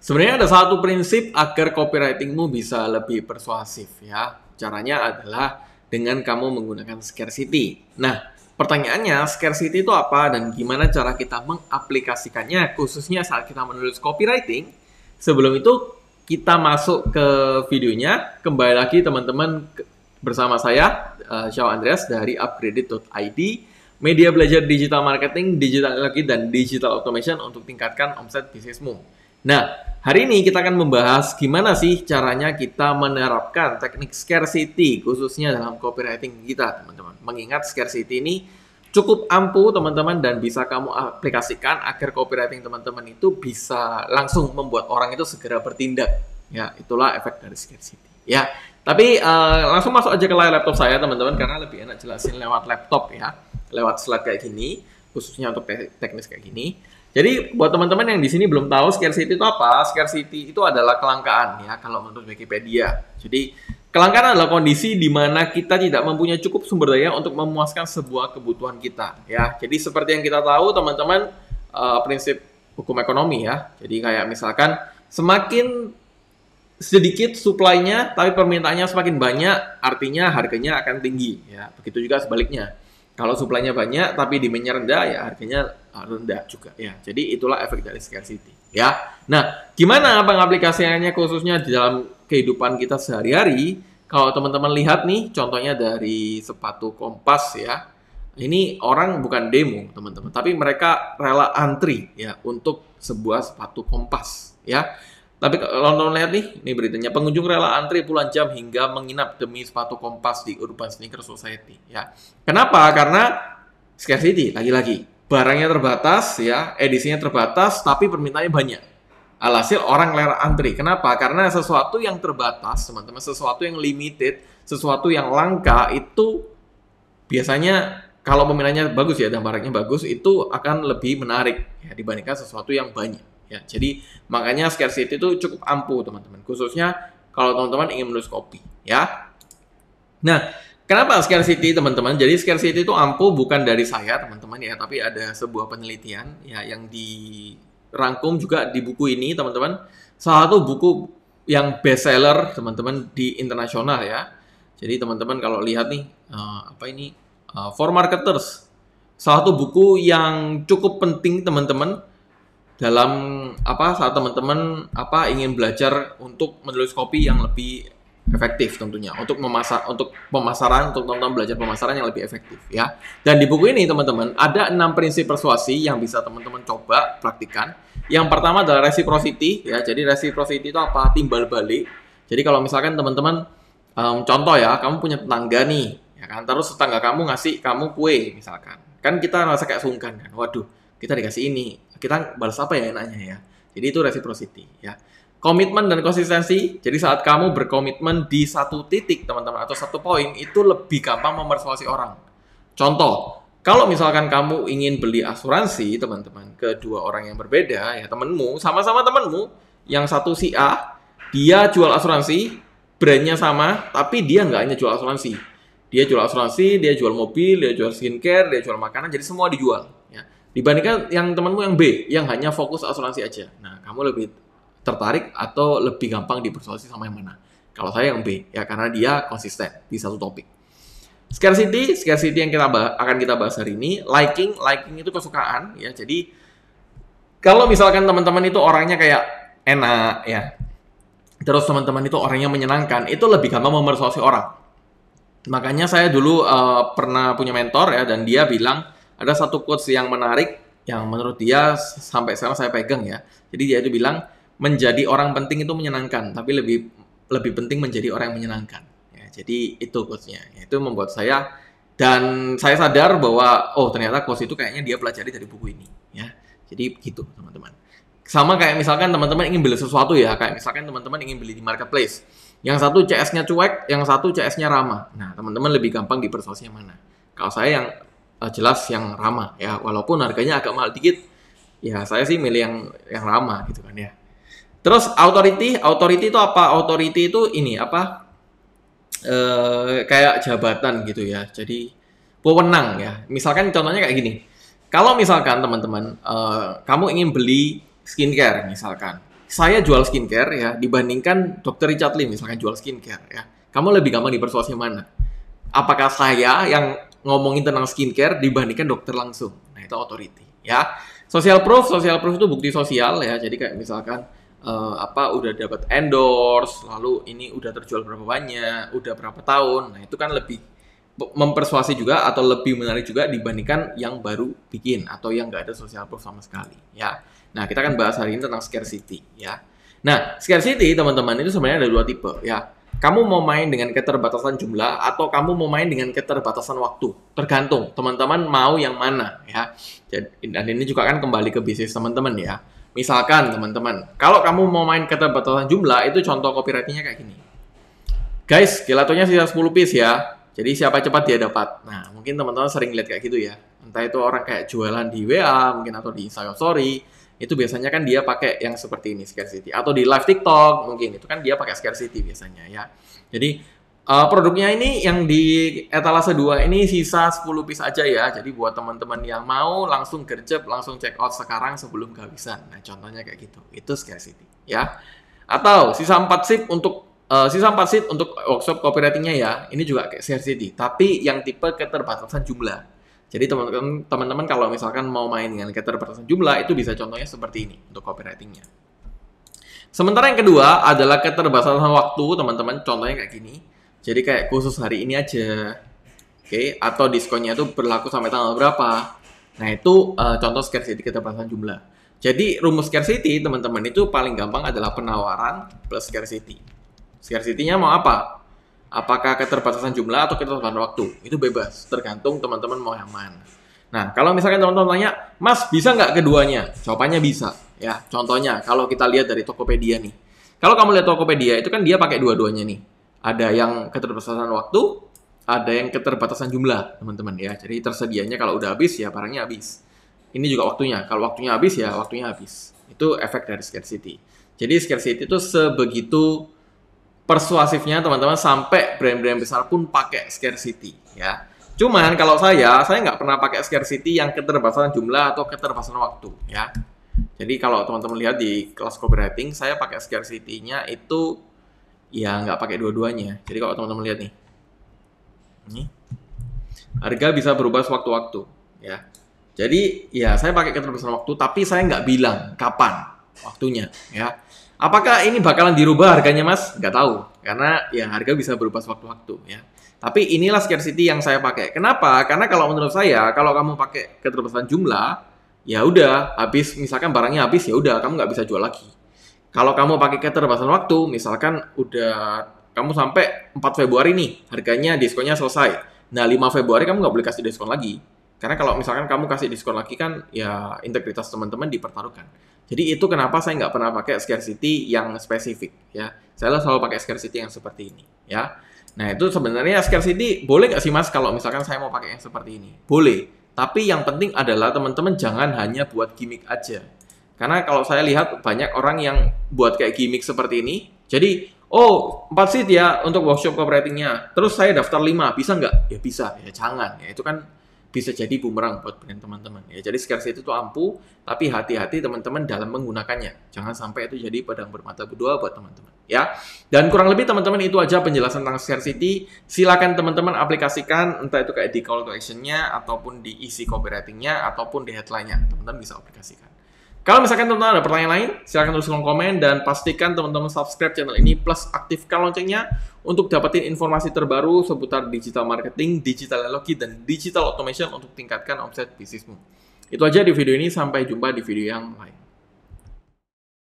Sebenarnya ada satu prinsip agar copywritingmu bisa lebih persuasif ya. Caranya adalah dengan kamu menggunakan scarcity. Nah, pertanyaannya scarcity itu apa dan gimana cara kita mengaplikasikannya khususnya saat kita menulis copywriting? Sebelum itu kita masuk ke videonya. Kembali lagi teman-teman bersama saya eh, Shaw Andreas dari upgraded.id media belajar digital marketing, digital energi dan digital automation untuk tingkatkan omset bisnismu. Nah, hari ini kita akan membahas gimana sih caranya kita menerapkan teknik scarcity khususnya dalam copywriting kita, teman-teman. Mengingat scarcity ini cukup ampuh, teman-teman, dan bisa kamu aplikasikan agar copywriting teman-teman itu bisa langsung membuat orang itu segera bertindak. Ya, itulah efek dari scarcity. Ya, tapi uh, langsung masuk aja ke layar laptop saya, teman-teman, karena lebih enak jelasin lewat laptop ya, lewat slide kayak gini, khususnya untuk teknis kayak gini. Jadi buat teman-teman yang di sini belum tahu scarcity itu apa, scarcity itu adalah kelangkaan ya kalau menurut Wikipedia. Jadi kelangkaan adalah kondisi di mana kita tidak mempunyai cukup sumber daya untuk memuaskan sebuah kebutuhan kita ya. Jadi seperti yang kita tahu teman-teman uh, prinsip hukum ekonomi ya. Jadi kayak misalkan semakin sedikit suplainya tapi permintaannya semakin banyak, artinya harganya akan tinggi ya. Begitu juga sebaliknya. Kalau suplainya banyak tapi demandnya rendah ya harganya ah, rendah juga ya. Jadi itulah efek dari scarcity ya. Nah, gimana pengaplikasiannya khususnya di dalam kehidupan kita sehari-hari? Kalau teman-teman lihat nih contohnya dari sepatu kompas ya. Ini orang bukan demo teman-teman, tapi mereka rela antri ya untuk sebuah sepatu kompas ya. Tapi kalau teman lihat nih, nih beritanya. Pengunjung rela antri puluhan jam hingga menginap demi sepatu kompas di Urban Sneaker Society. Ya, Kenapa? Karena scarcity, lagi-lagi. Barangnya terbatas, ya, edisinya terbatas, tapi permintaannya banyak. Alhasil orang rela antri. Kenapa? Karena sesuatu yang terbatas, teman-teman, sesuatu yang limited, sesuatu yang langka itu biasanya kalau peminatnya bagus ya dan barangnya bagus itu akan lebih menarik ya dibandingkan sesuatu yang banyak ya jadi makanya scarcity itu cukup ampuh teman-teman khususnya kalau teman-teman ingin menulis kopi ya nah Kenapa scarcity teman-teman? Jadi scarcity itu ampuh bukan dari saya teman-teman ya, tapi ada sebuah penelitian ya yang dirangkum juga di buku ini teman-teman. Salah satu buku yang bestseller teman-teman di internasional ya. Jadi teman-teman kalau lihat nih uh, apa ini uh, for marketers. Salah satu buku yang cukup penting teman-teman dalam apa saat teman-teman apa ingin belajar untuk menulis kopi yang lebih efektif tentunya untuk memasar untuk pemasaran untuk teman-teman belajar pemasaran yang lebih efektif ya dan di buku ini teman-teman ada enam prinsip persuasi yang bisa teman-teman coba praktikan yang pertama adalah reciprocity ya jadi reciprocity itu apa timbal balik jadi kalau misalkan teman-teman um, contoh ya kamu punya tetangga nih ya kan terus tetangga kamu ngasih kamu kue misalkan kan kita merasa kayak sungkan kan waduh kita dikasih ini kita balas apa ya enaknya ya. Jadi itu reciprocity ya. Komitmen dan konsistensi. Jadi saat kamu berkomitmen di satu titik teman-teman atau satu poin itu lebih gampang mempersuasi orang. Contoh, kalau misalkan kamu ingin beli asuransi teman-teman ke dua orang yang berbeda ya temanmu sama-sama temanmu yang satu si A dia jual asuransi brandnya sama tapi dia nggak hanya jual asuransi dia jual asuransi dia jual mobil dia jual skincare dia jual makanan jadi semua dijual Dibandingkan yang temanmu yang B, yang hanya fokus asuransi aja. Nah, kamu lebih tertarik atau lebih gampang dipersuasi sama yang mana? Kalau saya yang B, ya karena dia konsisten di satu topik. Scarcity, scarcity yang kita bahas, akan kita bahas hari ini. Liking, liking itu kesukaan ya. Jadi kalau misalkan teman-teman itu orangnya kayak enak ya, terus teman-teman itu orangnya menyenangkan, itu lebih gampang memersuasi orang. Makanya saya dulu uh, pernah punya mentor ya dan dia bilang ada satu quotes yang menarik yang menurut dia sampai sekarang saya pegang ya. Jadi dia itu bilang menjadi orang penting itu menyenangkan, tapi lebih lebih penting menjadi orang yang menyenangkan. Ya, jadi itu quotesnya. Ya, itu membuat saya dan saya sadar bahwa oh ternyata quotes itu kayaknya dia pelajari dari buku ini ya. Jadi gitu teman-teman. Sama kayak misalkan teman-teman ingin beli sesuatu ya, kayak misalkan teman-teman ingin beli di marketplace. Yang satu CS-nya cuek, yang satu CS-nya ramah. Nah, teman-teman lebih gampang di yang mana? Kalau saya yang uh, jelas yang ramah ya walaupun harganya agak mahal dikit ya saya sih milih yang yang ramah gitu kan ya terus authority authority itu apa authority itu ini apa uh, kayak jabatan gitu ya jadi wewenang ya misalkan contohnya kayak gini kalau misalkan teman-teman uh, kamu ingin beli skincare misalkan saya jual skincare ya dibandingkan dokter Richard Lim misalkan jual skincare ya kamu lebih gampang dipersuasi mana apakah saya yang ngomongin tentang skincare dibandingkan dokter langsung. Nah, itu authority ya. Social proof, social proof itu bukti sosial ya. Jadi kayak misalkan uh, apa udah dapat endorse, lalu ini udah terjual berapa banyak, udah berapa tahun. Nah, itu kan lebih mempersuasi juga atau lebih menarik juga dibandingkan yang baru bikin atau yang nggak ada social proof sama sekali ya. Nah, kita akan bahas hari ini tentang scarcity ya. Nah, scarcity teman-teman itu sebenarnya ada dua tipe ya kamu mau main dengan keterbatasan jumlah atau kamu mau main dengan keterbatasan waktu. Tergantung teman-teman mau yang mana ya. dan ini juga kan kembali ke bisnis teman-teman ya. Misalkan teman-teman, kalau kamu mau main keterbatasan jumlah itu contoh copywritingnya kayak gini. Guys, gelatonya sisa 10 piece ya. Jadi siapa cepat dia dapat. Nah, mungkin teman-teman sering lihat kayak gitu ya. Entah itu orang kayak jualan di WA, mungkin atau di Instagram Story itu biasanya kan dia pakai yang seperti ini scarcity atau di live TikTok mungkin itu kan dia pakai scarcity biasanya ya. Jadi uh, produknya ini yang di etalase 2 ini sisa 10 piece aja ya. Jadi buat teman-teman yang mau langsung gercep, langsung check out sekarang sebelum kehabisan. Nah, contohnya kayak gitu. Itu scarcity ya. Atau sisa 4 sip untuk Uh, sisa 4 seat untuk workshop copywritingnya ya, ini juga kayak scarcity, tapi yang tipe keterbatasan jumlah jadi teman-teman kalau misalkan mau main dengan keterbatasan jumlah itu bisa contohnya seperti ini untuk copywritingnya. Sementara yang kedua adalah keterbatasan waktu teman-teman contohnya kayak gini. Jadi kayak khusus hari ini aja. Oke, okay? atau diskonnya itu berlaku sampai tanggal berapa. Nah, itu uh, contoh scarcity keterbatasan jumlah. Jadi rumus scarcity teman-teman itu paling gampang adalah penawaran plus scarcity. Scarcity-nya mau apa? Apakah keterbatasan jumlah atau keterbatasan waktu? Itu bebas, tergantung teman-teman mau yang mana. Nah, kalau misalkan teman-teman tanya, Mas bisa nggak keduanya? Jawabannya bisa. Ya, contohnya kalau kita lihat dari Tokopedia nih. Kalau kamu lihat Tokopedia itu kan dia pakai dua-duanya nih. Ada yang keterbatasan waktu, ada yang keterbatasan jumlah, teman-teman ya. Jadi tersedianya kalau udah habis ya barangnya habis. Ini juga waktunya. Kalau waktunya habis ya waktunya habis. Itu efek dari scarcity. Jadi scarcity itu sebegitu persuasifnya teman-teman sampai brand-brand besar pun pakai scarcity ya. Cuman kalau saya, saya nggak pernah pakai scarcity yang keterbatasan jumlah atau keterbatasan waktu ya. Jadi kalau teman-teman lihat di kelas copywriting, saya pakai scarcity-nya itu ya nggak pakai dua-duanya. Jadi kalau teman-teman lihat nih, ini harga bisa berubah sewaktu-waktu ya. Jadi ya saya pakai keterbatasan waktu, tapi saya nggak bilang kapan waktunya ya. Apakah ini bakalan dirubah harganya mas? Gak tahu, karena ya harga bisa berubah sewaktu-waktu ya. Tapi inilah scarcity yang saya pakai. Kenapa? Karena kalau menurut saya, kalau kamu pakai keterbatasan jumlah, ya udah habis misalkan barangnya habis ya udah kamu nggak bisa jual lagi. Kalau kamu pakai keterbatasan waktu, misalkan udah kamu sampai 4 Februari nih, harganya diskonnya selesai. Nah, 5 Februari kamu nggak boleh kasih diskon lagi. Karena kalau misalkan kamu kasih diskon lagi kan ya integritas teman-teman dipertaruhkan. Jadi itu kenapa saya nggak pernah pakai scarcity yang spesifik ya. Saya selalu pakai scarcity yang seperti ini ya. Nah itu sebenarnya scarcity boleh nggak sih mas kalau misalkan saya mau pakai yang seperti ini? Boleh. Tapi yang penting adalah teman-teman jangan hanya buat gimmick aja. Karena kalau saya lihat banyak orang yang buat kayak gimmick seperti ini. Jadi oh 4 seat ya untuk workshop copywritingnya. Terus saya daftar 5, bisa nggak? Ya bisa, ya jangan. Ya itu kan bisa jadi bumerang buat brand teman-teman ya. Jadi scarcity itu tuh ampuh, tapi hati-hati teman-teman dalam menggunakannya. Jangan sampai itu jadi pedang bermata kedua buat teman-teman ya. Dan kurang lebih teman-teman itu aja penjelasan tentang scarcity. Silakan teman-teman aplikasikan entah itu kayak di call to actionnya ataupun di isi copywritingnya ataupun di headline-nya. Teman-teman bisa aplikasikan. Kalau misalkan teman-teman ada pertanyaan lain, silahkan tulis kolom komen dan pastikan teman-teman subscribe channel ini plus aktifkan loncengnya untuk dapetin informasi terbaru seputar digital marketing, digital analogi, dan digital automation untuk tingkatkan omset bisnismu. Itu aja di video ini, sampai jumpa di video yang lain.